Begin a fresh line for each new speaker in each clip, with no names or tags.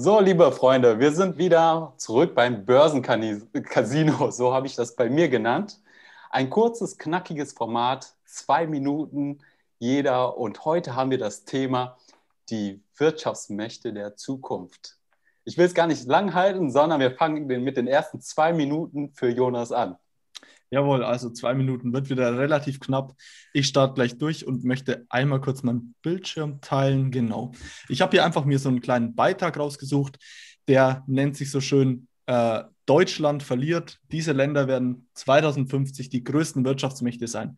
So, liebe Freunde, wir sind wieder zurück beim Börsencasino. So habe ich das bei mir genannt. Ein kurzes, knackiges Format, zwei Minuten jeder. Und heute haben wir das Thema die Wirtschaftsmächte der Zukunft. Ich will es gar nicht lang halten, sondern wir fangen mit den ersten zwei Minuten für Jonas
an. Jawohl, also zwei Minuten wird wieder relativ knapp. Ich starte gleich durch und möchte einmal kurz meinen Bildschirm teilen. Genau. Ich habe hier einfach mir so einen kleinen Beitrag rausgesucht, der nennt sich so schön äh, Deutschland verliert. Diese Länder werden 2050 die größten Wirtschaftsmächte sein.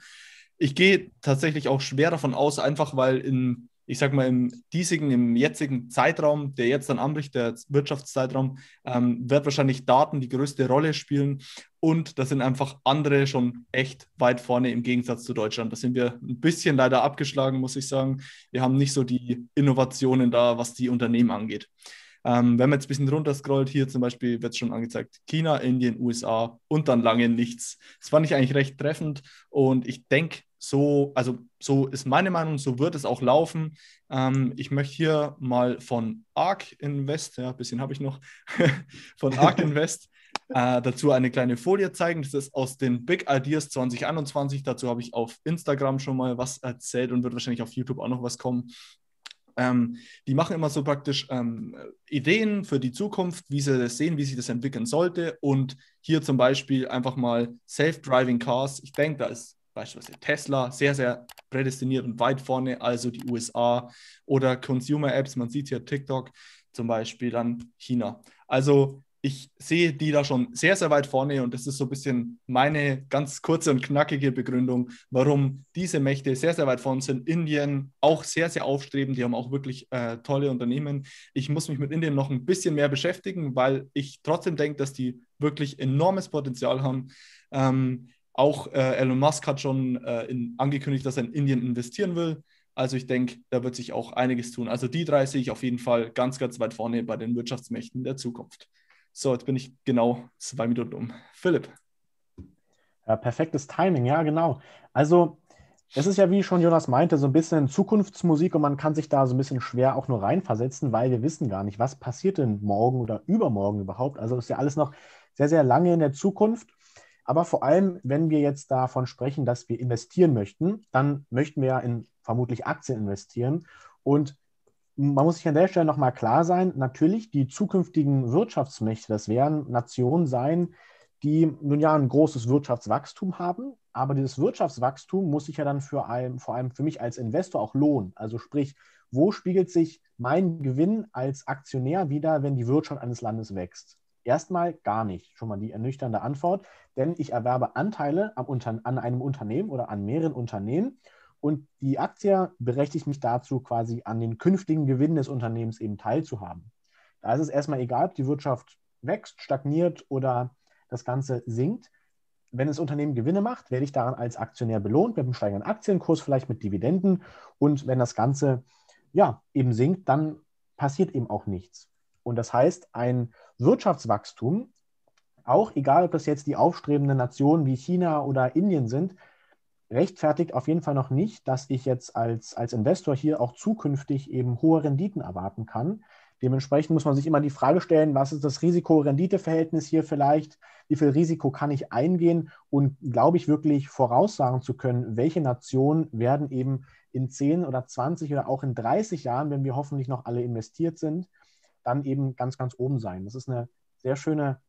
Ich gehe tatsächlich auch schwer davon aus, einfach weil in ich sag mal, im diesigen, im jetzigen Zeitraum, der jetzt dann anbricht, der Wirtschaftszeitraum, ähm, wird wahrscheinlich Daten die größte Rolle spielen und das sind einfach andere schon echt weit vorne im Gegensatz zu Deutschland. Da sind wir ein bisschen leider abgeschlagen, muss ich sagen. Wir haben nicht so die Innovationen da, was die Unternehmen angeht. Ähm, wenn man jetzt ein bisschen runter scrollt, hier zum Beispiel wird es schon angezeigt, China, Indien, USA und dann lange nichts. Das fand ich eigentlich recht treffend und ich denke, so, also so ist meine Meinung, so wird es auch laufen. Ähm, ich möchte hier mal von ARK Invest, ja, ein bisschen habe ich noch, von ARK Invest äh, dazu eine kleine Folie zeigen. Das ist aus den Big Ideas 2021. Dazu habe ich auf Instagram schon mal was erzählt und wird wahrscheinlich auf YouTube auch noch was kommen. Ähm, die machen immer so praktisch ähm, Ideen für die Zukunft, wie sie das sehen, wie sich das entwickeln sollte. Und hier zum Beispiel einfach mal Self-Driving Cars. Ich denke, da ist beispielsweise Tesla sehr, sehr prädestiniert und weit vorne, also die USA oder Consumer Apps. Man sieht hier TikTok zum Beispiel, dann China. Also ich sehe die da schon sehr, sehr weit vorne und das ist so ein bisschen meine ganz kurze und knackige Begründung, warum diese Mächte sehr, sehr weit vorne sind. Indien auch sehr, sehr aufstrebend, die haben auch wirklich äh, tolle Unternehmen. Ich muss mich mit Indien noch ein bisschen mehr beschäftigen, weil ich trotzdem denke, dass die wirklich enormes Potenzial haben. Ähm, auch äh, Elon Musk hat schon äh, in, angekündigt, dass er in Indien investieren will. Also ich denke, da wird sich auch einiges tun. Also die drei sehe ich auf jeden Fall ganz, ganz weit vorne bei den Wirtschaftsmächten der Zukunft. So, jetzt bin ich genau zwei Minuten um. Philipp.
Ja, perfektes Timing, ja, genau. Also, es ist ja, wie schon Jonas meinte, so ein bisschen Zukunftsmusik und man kann sich da so ein bisschen schwer auch nur reinversetzen, weil wir wissen gar nicht, was passiert denn morgen oder übermorgen überhaupt. Also ist ja alles noch sehr, sehr lange in der Zukunft. Aber vor allem, wenn wir jetzt davon sprechen, dass wir investieren möchten, dann möchten wir ja in vermutlich Aktien investieren. Und man muss sich an der Stelle nochmal klar sein, natürlich die zukünftigen Wirtschaftsmächte, das werden Nationen sein, die nun ja ein großes Wirtschaftswachstum haben, aber dieses Wirtschaftswachstum muss sich ja dann für ein, vor allem für mich als Investor auch lohnen. Also sprich, wo spiegelt sich mein Gewinn als Aktionär wieder, wenn die Wirtschaft eines Landes wächst? Erstmal gar nicht, schon mal die ernüchternde Antwort, denn ich erwerbe Anteile am, an einem Unternehmen oder an mehreren Unternehmen und die Aktie berechtigt mich dazu, quasi an den künftigen Gewinn des Unternehmens eben teilzuhaben. Da ist es erstmal egal, ob die Wirtschaft wächst, stagniert oder das Ganze sinkt. Wenn das Unternehmen Gewinne macht, werde ich daran als Aktionär belohnt, mit einem steigenden Aktienkurs, vielleicht mit Dividenden. Und wenn das Ganze ja, eben sinkt, dann passiert eben auch nichts. Und das heißt, ein Wirtschaftswachstum, auch egal ob das jetzt die aufstrebenden Nationen wie China oder Indien sind, rechtfertigt auf jeden Fall noch nicht, dass ich jetzt als, als Investor hier auch zukünftig eben hohe Renditen erwarten kann. Dementsprechend muss man sich immer die Frage stellen, was ist das Risiko-Rendite-Verhältnis hier vielleicht? Wie viel Risiko kann ich eingehen? Und glaube ich wirklich voraussagen zu können, welche Nationen werden eben in 10 oder 20 oder auch in 30 Jahren, wenn wir hoffentlich noch alle investiert sind, dann eben ganz, ganz oben sein. Das ist eine sehr schöne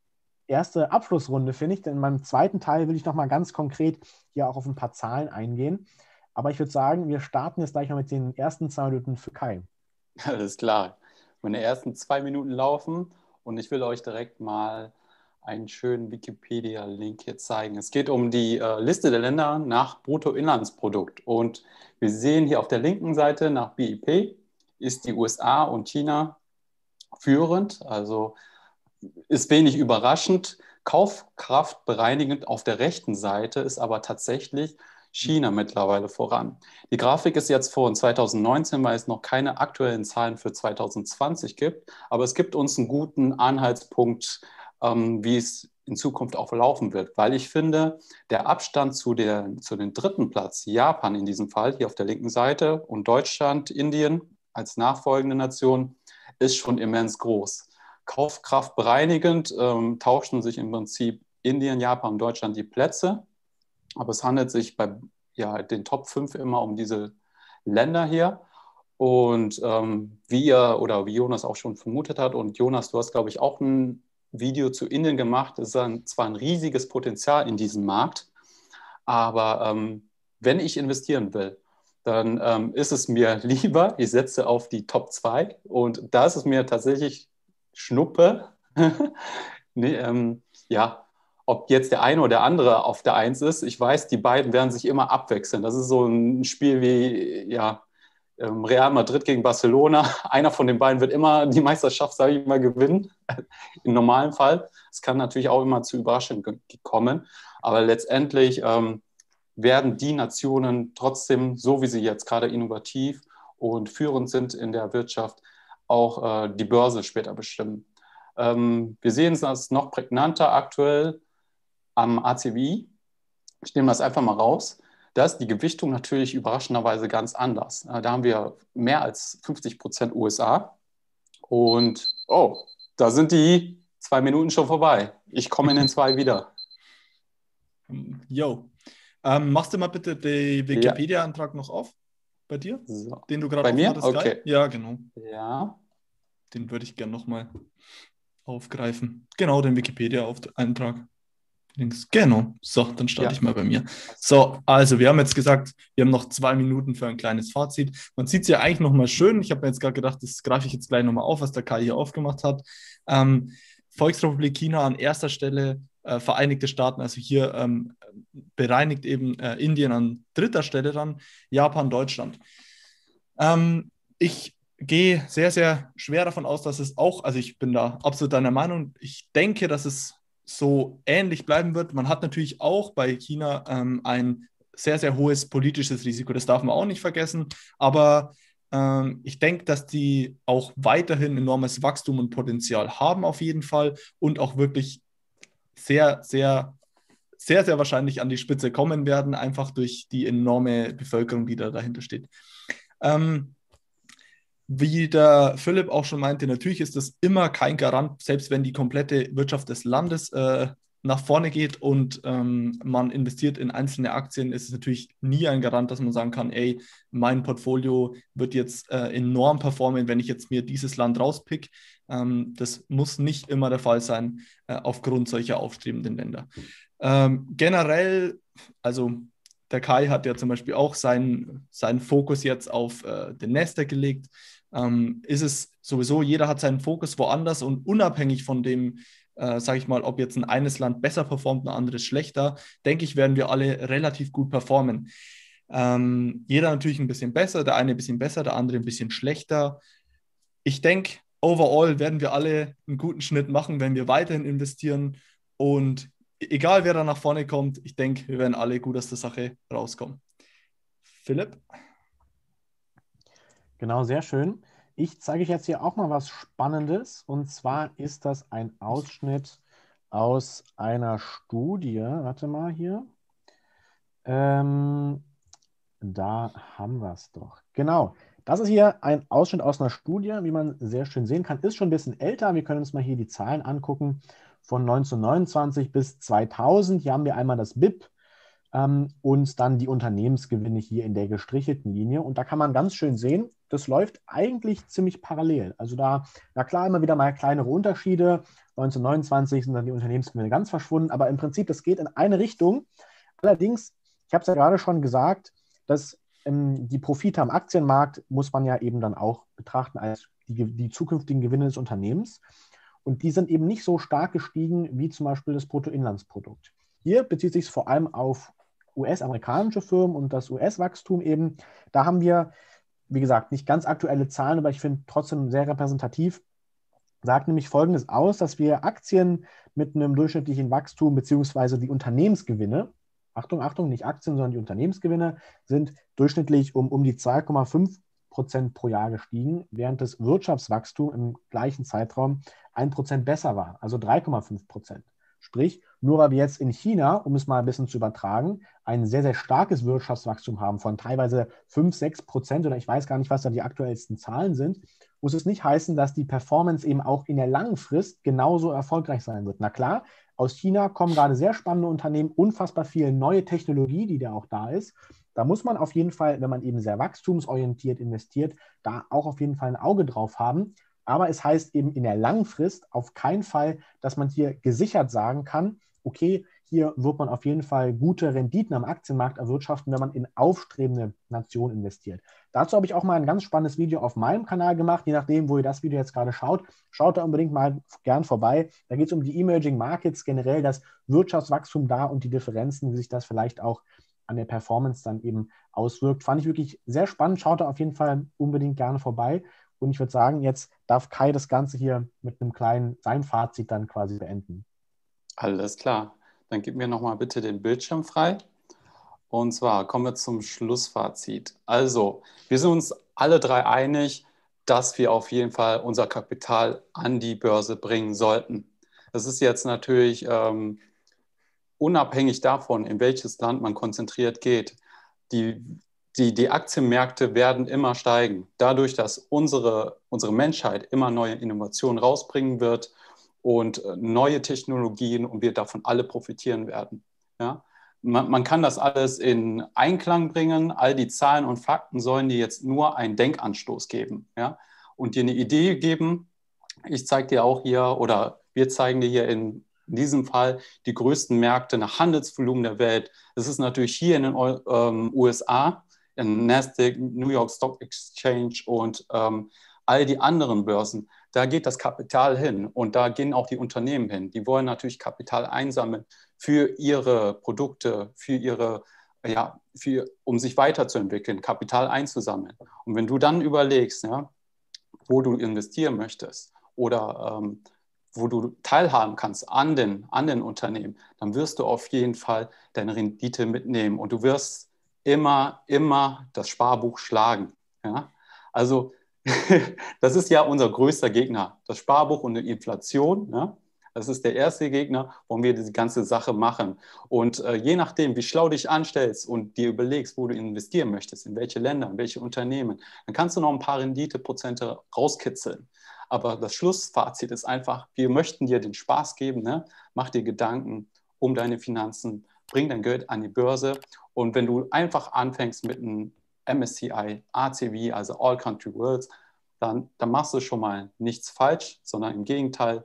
erste Abschlussrunde, finde ich. Denn in meinem zweiten Teil will ich nochmal ganz konkret hier auch auf ein paar Zahlen eingehen. Aber ich würde sagen, wir starten jetzt gleich mal mit den ersten zwei Minuten für Kai.
Alles klar. Meine ersten zwei Minuten laufen und ich will euch direkt mal einen schönen Wikipedia-Link hier zeigen. Es geht um die äh, Liste der Länder nach Bruttoinlandsprodukt. Und wir sehen hier auf der linken Seite nach BIP ist die USA und China führend. Also ist wenig überraschend. Kaufkraft bereinigend auf der rechten Seite ist aber tatsächlich China mhm. mittlerweile voran. Die Grafik ist jetzt vor 2019, weil es noch keine aktuellen Zahlen für 2020 gibt, aber es gibt uns einen guten Anhaltspunkt, ähm, wie es in Zukunft auch laufen wird, weil ich finde, der Abstand zu, der, zu dem dritten Platz, Japan in diesem Fall, hier auf der linken Seite, und Deutschland, Indien als nachfolgende Nation, ist schon immens groß. Kaufkraft bereinigend ähm, tauschten sich im Prinzip Indien, Japan und Deutschland die Plätze. Aber es handelt sich bei ja, den Top 5 immer um diese Länder hier. Und ähm, wie ihr oder wie Jonas auch schon vermutet hat, und Jonas, du hast, glaube ich, auch ein Video zu Indien gemacht, es ist ein, zwar ein riesiges Potenzial in diesem Markt, aber ähm, wenn ich investieren will, dann ähm, ist es mir lieber, ich setze auf die Top 2 und da ist es mir tatsächlich Schnuppe. nee, ähm, ja, ob jetzt der eine oder der andere auf der Eins ist, ich weiß, die beiden werden sich immer abwechseln. Das ist so ein Spiel wie ja, ähm, Real Madrid gegen Barcelona. Einer von den beiden wird immer die Meisterschaft, sage ich mal, gewinnen. Im normalen Fall. Es kann natürlich auch immer zu Überraschungen kommen. Aber letztendlich ähm, werden die Nationen trotzdem, so wie sie jetzt gerade innovativ und führend sind in der Wirtschaft, auch äh, die Börse später bestimmen. Ähm, wir sehen es noch prägnanter aktuell am ACWI. Ich nehme das einfach mal raus. Da ist die Gewichtung natürlich überraschenderweise ganz anders. Äh, da haben wir mehr als 50 Prozent USA. Und oh, da sind die zwei Minuten schon vorbei. Ich komme in den zwei wieder.
Jo. Ähm, machst du mal bitte den Wikipedia-Antrag noch auf bei dir, so. den du gerade Bei mir? Hattest, okay. Ja, genau. Ja den würde ich gerne nochmal aufgreifen. Genau, den Wikipedia-Eintrag. Links. Genau. So, dann starte ja. ich mal bei mir. So, also wir haben jetzt gesagt, wir haben noch zwei Minuten für ein kleines Fazit. Man sieht es ja eigentlich nochmal schön. Ich habe mir jetzt gerade gedacht, das greife ich jetzt gleich nochmal auf, was der Kai hier aufgemacht hat. Ähm, Volksrepublik China an erster Stelle, äh, Vereinigte Staaten, also hier ähm, bereinigt eben äh, Indien an dritter Stelle dann, Japan, Deutschland. Ähm, ich gehe sehr, sehr schwer davon aus, dass es auch, also ich bin da absolut deiner Meinung, ich denke, dass es so ähnlich bleiben wird. Man hat natürlich auch bei China ähm, ein sehr, sehr hohes politisches Risiko, das darf man auch nicht vergessen, aber ähm, ich denke, dass die auch weiterhin enormes Wachstum und Potenzial haben auf jeden Fall und auch wirklich sehr, sehr sehr, sehr wahrscheinlich an die Spitze kommen werden, einfach durch die enorme Bevölkerung, die da dahinter steht. Ähm, wie der Philipp auch schon meinte, natürlich ist das immer kein Garant, selbst wenn die komplette Wirtschaft des Landes äh, nach vorne geht und ähm, man investiert in einzelne Aktien, ist es natürlich nie ein Garant, dass man sagen kann, ey, mein Portfolio wird jetzt äh, enorm performen, wenn ich jetzt mir dieses Land rauspick. Ähm, das muss nicht immer der Fall sein äh, aufgrund solcher aufstrebenden Länder. Ähm, generell, also der Kai hat ja zum Beispiel auch seinen, seinen Fokus jetzt auf äh, den Nester gelegt. Ähm, ist es sowieso, jeder hat seinen Fokus woanders und unabhängig von dem, äh, sage ich mal, ob jetzt ein eines Land besser performt, ein anderes schlechter, denke ich, werden wir alle relativ gut performen. Ähm, jeder natürlich ein bisschen besser, der eine ein bisschen besser, der andere ein bisschen schlechter. Ich denke, overall werden wir alle einen guten Schnitt machen, wenn wir weiterhin investieren und egal wer da nach vorne kommt, ich denke, wir werden alle gut aus der Sache rauskommen. Philipp?
Genau, sehr schön. Ich zeige euch jetzt hier auch mal was Spannendes. Und zwar ist das ein Ausschnitt aus einer Studie. Warte mal hier. Ähm, da haben wir es doch. Genau. Das ist hier ein Ausschnitt aus einer Studie, wie man sehr schön sehen kann. Ist schon ein bisschen älter. Wir können uns mal hier die Zahlen angucken von 1929 bis 2000. Hier haben wir einmal das BIP ähm, und dann die Unternehmensgewinne hier in der gestrichelten Linie. Und da kann man ganz schön sehen, das läuft eigentlich ziemlich parallel. Also da, na klar, immer wieder mal kleinere Unterschiede. 1929 sind dann die Unternehmensgewinne ganz verschwunden, aber im Prinzip, das geht in eine Richtung. Allerdings, ich habe es ja gerade schon gesagt, dass ähm, die Profite am Aktienmarkt muss man ja eben dann auch betrachten als die, die zukünftigen Gewinne des Unternehmens. Und die sind eben nicht so stark gestiegen wie zum Beispiel das Bruttoinlandsprodukt. Hier bezieht sich es vor allem auf US-amerikanische Firmen und das US-Wachstum eben. Da haben wir, wie gesagt, nicht ganz aktuelle Zahlen, aber ich finde trotzdem sehr repräsentativ. Sagt nämlich Folgendes aus, dass wir Aktien mit einem durchschnittlichen Wachstum beziehungsweise die Unternehmensgewinne, Achtung, Achtung, nicht Aktien, sondern die Unternehmensgewinne sind durchschnittlich um, um die 2,5 Prozent pro Jahr gestiegen, während das Wirtschaftswachstum im gleichen Zeitraum ein Prozent besser war, also 3,5 Prozent. Sprich, nur weil wir jetzt in China, um es mal ein bisschen zu übertragen, ein sehr, sehr starkes Wirtschaftswachstum haben von teilweise 5, 6 Prozent oder ich weiß gar nicht, was da die aktuellsten Zahlen sind, muss es nicht heißen, dass die Performance eben auch in der langen Frist genauso erfolgreich sein wird. Na klar, aus China kommen gerade sehr spannende Unternehmen, unfassbar viel neue Technologie, die da auch da ist. Da muss man auf jeden Fall, wenn man eben sehr wachstumsorientiert investiert, da auch auf jeden Fall ein Auge drauf haben. Aber es heißt eben in der langen Frist auf keinen Fall, dass man hier gesichert sagen kann, okay, hier wird man auf jeden Fall gute Renditen am Aktienmarkt erwirtschaften, wenn man in aufstrebende Nationen investiert. Dazu habe ich auch mal ein ganz spannendes Video auf meinem Kanal gemacht. Je nachdem, wo ihr das Video jetzt gerade schaut, schaut da unbedingt mal gern vorbei. Da geht es um die Emerging Markets, generell das Wirtschaftswachstum da und die Differenzen, wie sich das vielleicht auch an der Performance dann eben auswirkt. Fand ich wirklich sehr spannend. Schaut da auf jeden Fall unbedingt gerne vorbei. Und ich würde sagen, jetzt darf Kai das Ganze hier mit einem kleinen, seinem Fazit dann quasi beenden.
Alles klar. Dann gib mir nochmal bitte den Bildschirm frei. Und zwar kommen wir zum Schlussfazit. Also, wir sind uns alle drei einig, dass wir auf jeden Fall unser Kapital an die Börse bringen sollten. Das ist jetzt natürlich ähm, unabhängig davon, in welches Land man konzentriert geht. Die, die, die Aktienmärkte werden immer steigen. Dadurch, dass unsere, unsere Menschheit immer neue Innovationen rausbringen wird und äh, neue Technologien und wir davon alle profitieren werden. Ja? Man, man, kann das alles in Einklang bringen. All die Zahlen und Fakten sollen dir jetzt nur einen Denkanstoß geben ja? und dir eine Idee geben. Ich zeige dir auch hier oder wir zeigen dir hier in in diesem Fall die größten Märkte nach Handelsvolumen der Welt. Das ist natürlich hier in den USA, ähm, in Nasdaq, New York Stock Exchange und ähm, all die anderen Börsen, da geht das Kapital hin und da gehen auch die Unternehmen hin. Die wollen natürlich Kapital einsammeln für ihre Produkte, für ihre, ja, für, um sich weiterzuentwickeln, Kapital einzusammeln. Und wenn du dann überlegst, ja, wo du investieren möchtest oder ähm, wo du teilhaben kannst an den, an den Unternehmen, dann wirst du auf jeden Fall deine Rendite mitnehmen und du wirst immer, immer das Sparbuch schlagen. Ja? Also das ist ja unser größter Gegner, das Sparbuch und die Inflation. Ne? Das ist der erste Gegner, warum wir diese ganze Sache machen. Und äh, je nachdem, wie schlau dich anstellst und dir überlegst, wo du investieren möchtest, in welche Länder, in welche Unternehmen, dann kannst du noch ein paar Renditeprozente rauskitzeln. Aber das Schlussfazit ist einfach, wir möchten dir den Spaß geben. Ne? Mach dir Gedanken um deine Finanzen, bring dein Geld an die Börse. Und wenn du einfach anfängst mit einem MSCI, ACV, also All Country Worlds, dann, dann machst du schon mal nichts falsch, sondern im Gegenteil,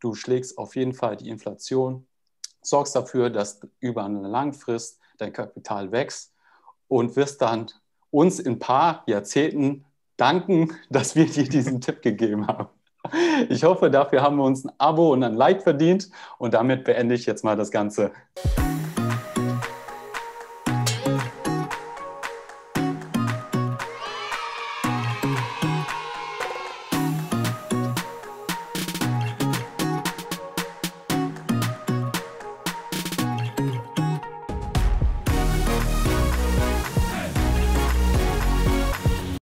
du schlägst auf jeden Fall die Inflation, sorgst dafür, dass über eine Langfrist dein Kapital wächst und wirst dann uns in ein paar Jahrzehnten danken, dass wir dir diesen Tipp gegeben haben. Ich hoffe, dafür haben wir uns ein Abo und ein Like verdient und damit beende ich jetzt mal das Ganze.